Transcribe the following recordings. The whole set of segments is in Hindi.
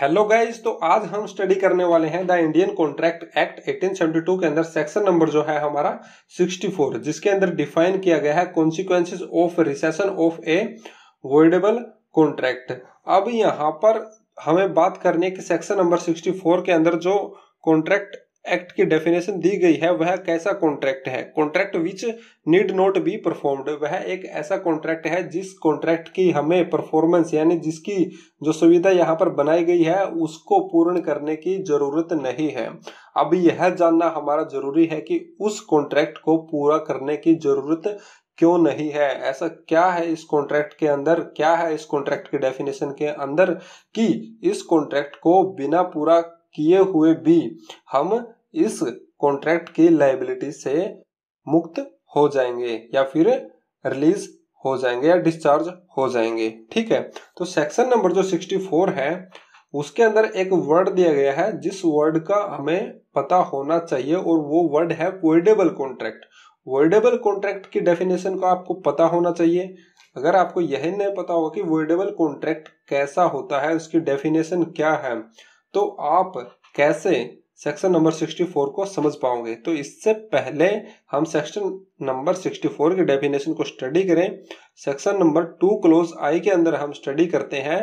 हेलो गाइज तो आज हम स्टडी करने वाले हैं द इंडियन कॉन्ट्रैक्ट एक्ट 1872 के अंदर सेक्शन नंबर जो है हमारा 64 जिसके अंदर डिफाइन किया गया है consequences of rescission of a voidable contract अब यहां पर हमें बात करनी है कि सेक्शन नंबर 64 के अंदर जो कॉन्ट्रैक्ट एक्ट की डेफिनेशन दी गई है वह कैसा कॉन्ट्रैक्ट है contract which need not be performed वह एक ऐसा कॉन्ट्रैक्ट है जिस कॉन्ट्रैक्ट की हमें परफॉर्मेंस यानी जिसकी जो सुविधा यहाँ पर बनाई गई है उसको पूर्ण करने की जरूरत नहीं है अब यह जानना हमारा जरूरी है कि उस कॉन्ट्रैक्ट को पूरा करने की जरूरत क्यों नहीं है ऐसा क्या है इस कॉन्ट्रैक्ट के अंदर क्या है इस कॉन्ट्रैक्ट के डेफिनेशन के अंदर कि इस कॉन्ट्रैक्ट को बिना पूरा किए हुए भी हम इस कॉन्ट्रैक्ट की लाइबिलिटी से मुक्त हो जाएंगे या फिर रिलीज हो जाएंगे या डिस्चार्ज हो जाएंगे ठीक है तो सेक्शन नंबर जो 64 है उसके अंदर एक वर्ड दिया गया है जिस वर्ड का हमें पता होना चाहिए और वो वर्ड है वर्डेबल कॉन्ट्रैक्ट वर्डेबल कॉन्ट्रैक्ट की डेफिनेशन का आपको पता होना चाहिए अगर आपको यह नहीं पता होगा कि वर्डेबल कॉन्ट्रैक्ट कैसा होता है उसकी डेफिनेशन क्या है तो आप कैसे सेक्शन नंबर 64 को समझ पाओगे तो इससे पहले हम सेक्शन नंबर 64 के डेफिनेशन को स्टडी करें section number two clause i के अंदर हम स्टडी करते हैं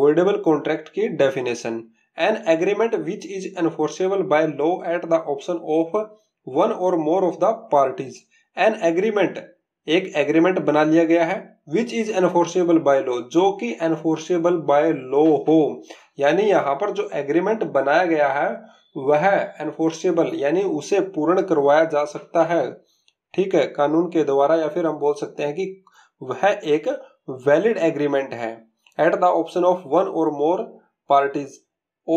वर्डेबल कॉन्ट्रैक्ट की definition an agreement which is enforceable by law at the option of one or more of the parties an agreement एक एग्रीमेंट बना लिया गया है which is enforceable by law जो कि एनफोर्सेबल बाय लॉ हो यानी यहाँ पर जो एग्रीमेंट बनाया गया है वह एनफोर्सेबल यानी उसे पूर्ण करवाया जा सकता है ठीक है कानून के द्वारा या फिर हम बोल सकते हैं कि वह एक वैलिड एग्रीमेंट है at the option of one or more parties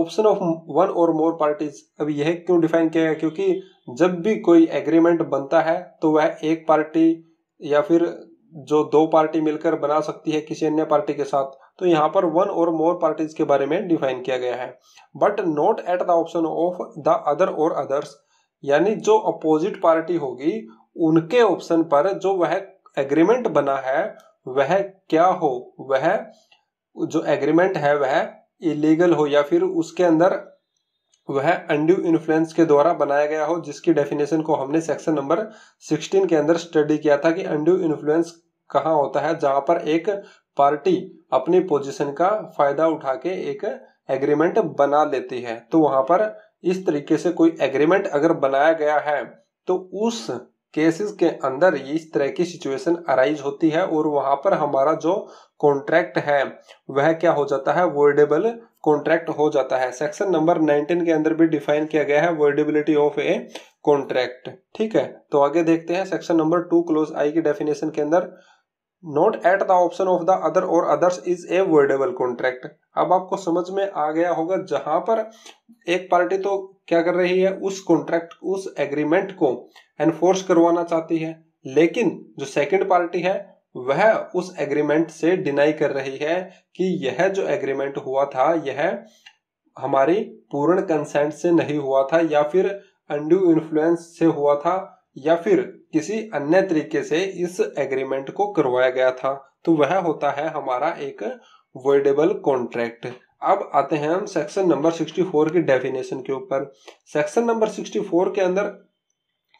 option of one or more parties अब यह क्यों डिफाइन किया गया क्योंकि जब भी कोई एग्रीमेंट बनता है तो वह एक पार्टी या फिर जो दो पार्टी मिलकर बना सकती है किसी अन्य पार्टी के साथ तो यहाँ पर वन और मोर पार्टीज के बारे में डिफाइन किया गया है but not at the option of the other or others यानी जो अपोजिट पार्टी होगी उनके ऑप्शन पर जो वह एग्रीमेंट बना है वह क्या हो वह जो एग्रीमेंट है वह इलीगल हो या फिर उसके अंदर वह अंड्यू इन्फ्लुएंस के द्वारा बनाया गया हो जिसकी डेफिनेशन को हमने सेक्शन नंबर 16 के अंदर स्टडी किया था कि अंड्यू इन्फ्लुएंस कहाँ होता है जहां पर एक पार्टी अपनी पोजीशन का फायदा उठा के एक एग्रीमेंट बना लेती है तो वहां पर इस तरीके से कोई एग्रीमेंट अगर बनाया गया है तो उस केसेस के अंदर इस तरह की सिचुएशन अराइज होती है और वहां पर हमारा जो कॉन्ट्रैक्ट है वह क्या हो जाता है वर्डेबल कॉन्ट्रैक्ट हो जाता है सेक्शन नंबर 19 के अंदर भी डिफाइन किया गया है वर्डेबिलिटी ऑफ ए कॉन्ट्रैक्ट ठीक है तो आगे देखते हैं section number two clause i की डेफिनेशन के अंदर not at the option of the other or others is a voidable contract अब आपको समझ में आ गया होगा जहां पर एक पार्टी तो क्या कर रही है उस कॉन्ट्रैक्ट उस एग्रीमेंट को एनफोर्स करवाना चाहती है लेकिन जो सेकंड पार्टी है वह उस एग्रीमेंट से डिनाई कर रही है कि यह जो एग्रीमेंट हुआ था यह हमारी पूर्ण कंसेंट से नहीं हुआ था या फिर अंडू इन्फ्लुएंस से हुआ था या फिर किसी अन्य तरीके से इस एग्रीमेंट को करवाया गया था तो वह होता है हमारा एक वर्डेबल कॉन्ट्रैक्ट अब आते हैं हम सेक्शन नंबर 64 की डेफिनेशन के ऊपर सेक्शन नंबर 64 के अंदर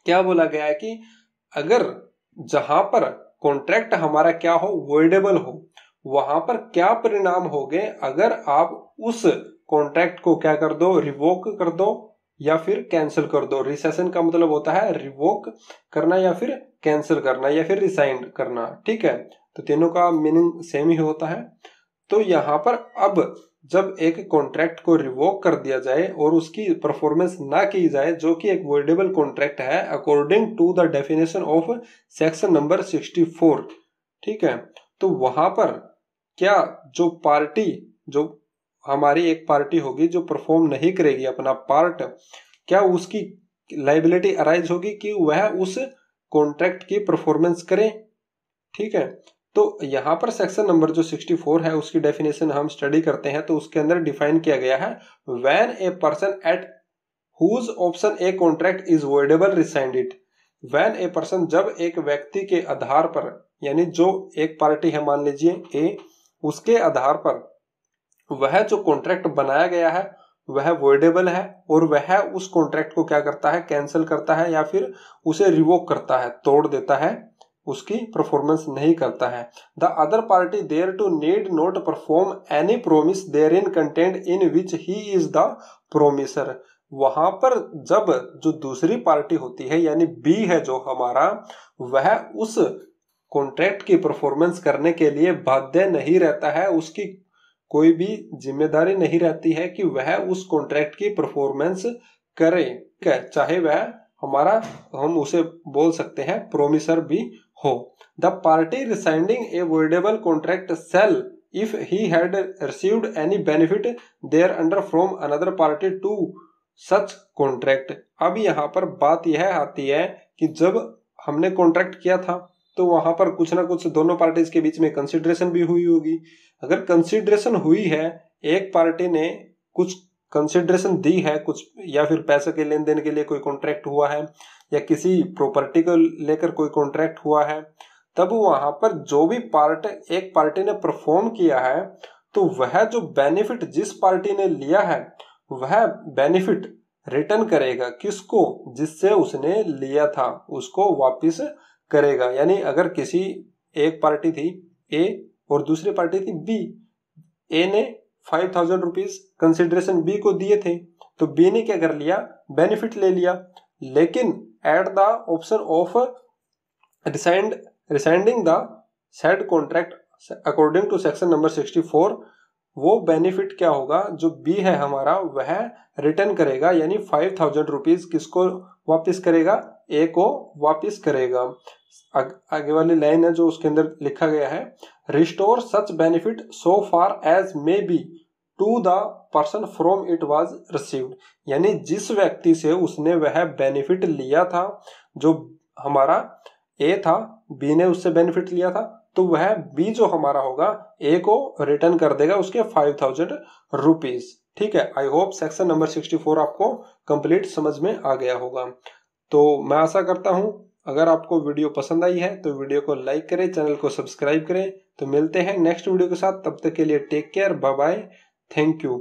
क्या बोला गया है कि अगर जहां पर कॉन्ट्रैक्ट हमारा क्या हो वर्डेबल हो वहां पर क्या परिणाम हो अगर आप उस कॉन्ट्रैक्ट को क्या कर दो रिवोक कर दो या फिर कैंसिल कर दो रिसेशन का मतलब होता है रिवोक करना या फिर कैंसिल करना या फिर रिसाइन करना ठीक है तो तीनों का मीनिंग सेम ही होता है तो यहाँ पर अब जब एक कॉन्ट्रैक्ट को रिवोक कर दिया जाए और उसकी परफॉर्मेंस ना की जाए जो कि एक वर्डेबल कॉन्ट्रैक्ट है according to the definition of section number 64 ठीक है तो वहां पर क्या जो पार्टी जो हमारी एक पार्टी होगी जो परफॉर्म नहीं करेगी अपना पार्ट क्या उसकी लाइबिलिटी अराइज होगी कि वह उस कॉन्ट्रैक्ट की परफॉर्मेंस करें ठीक है तो यहाँ पर सेक्शन नंबर जो 64 है उसकी डेफिनेशन हम स्टडी करते हैं तो उसके अंदर डिफाइन किया गया है when a person at whose option a contract is voidable rescinds it when a person जब एक व्यक्ति के आधार पर यानी जो एक पार्टी है मान लीजिए ए उसके आधार पर वह जो कॉन्ट्रैक्ट बनाया गया है वह वोडेबल है और वह उस कॉन्ट्रैक्ट को क्या करता है कैंसिल करता है या फिर उसे रिवोक करता है तोड़ देता है उसकी परफॉर्मेंस नहीं करता है the other party thereto need not perform any promise therein contained in which he is the promisor वहां पर जब जो दूसरी पार्टी होती है यानी बी है जो हमारा वह उस कॉन्ट्रैक्ट की परफॉर्मेंस करने के लिए बाध्य नहीं रहता है उसकी कोई भी जिम्मेदारी नहीं रहती है कि वह उस कॉन्ट्रैक्ट की परफॉर्मेंस करे चाहे वह हमारा हम उसे बोल सकते हैं प्रोमिसर भी हो the party rescinding a voidable contract shall if he had received any benefit thereunder from another party to such contract अब यहाँ पर बात यह आती है कि जब हमने कॉन्ट्रैक्ट किया था तो वहां पर कुछ ना कुछ दोनों पार्टीज के बीच में कंसिडरेशन भी हुई होगी अगर कंसिडरेशन हुई है एक पार्टी ने कुछ कंसिडरेशन दी है कुछ या फिर पैसे के लेन देन के लिए कोई कॉन्ट्रैक्ट हुआ है या किसी प्रॉपर्टी को लेकर कोई कॉन्ट्रैक्ट हुआ है तब वहां पर जो भी पार्ट एक पार्टी ने परफॉर्म किया है तो वह जो बेनिफिट जिस पार्टी ने लिया है वह बेनिफिट रिटर्न करेगा किसको जिससे उसने लिया था उसको वापिस करेगा यानी अगर किसी एक पार्टी थी ए और दूसरी पार्टी थी बी ए ने five thousand rupees consideration B को दिए थे तो बी ने क्या कर लिया बेनिफिट ले लिया लेकिन at the option of rescind rescinding the said contract according to section number sixty four वो बेनिफिट क्या होगा जो बी है हमारा वह रिटर्न करेगा यानी फाइव थाउजेंड रुपीज किसको वापिस करेगा ए को वापिस करेगा आगे वाली लाइन है जो उसके अंदर लिखा गया है restore such benefit so far as may be to the person from it was received यानी जिस व्यक्ति से उसने वह बेनिफिट लिया था जो हमारा ए था बी ने उससे बेनिफिट लिया था तो वह बी जो हमारा होगा ए को रिटर्न कर देगा उसके फाइव थाउजेंड रुपीज ठीक है I hope section number sixty four आपको कंप्लीट समझ में आ गया होगा तो मैं आशा करता हूं अगर आपको वीडियो पसंद आई है तो वीडियो को लाइक करें चैनल को सब्सक्राइब करें तो मिलते हैं नेक्स्ट वीडियो के साथ तब तक के लिए take care bye bye thank you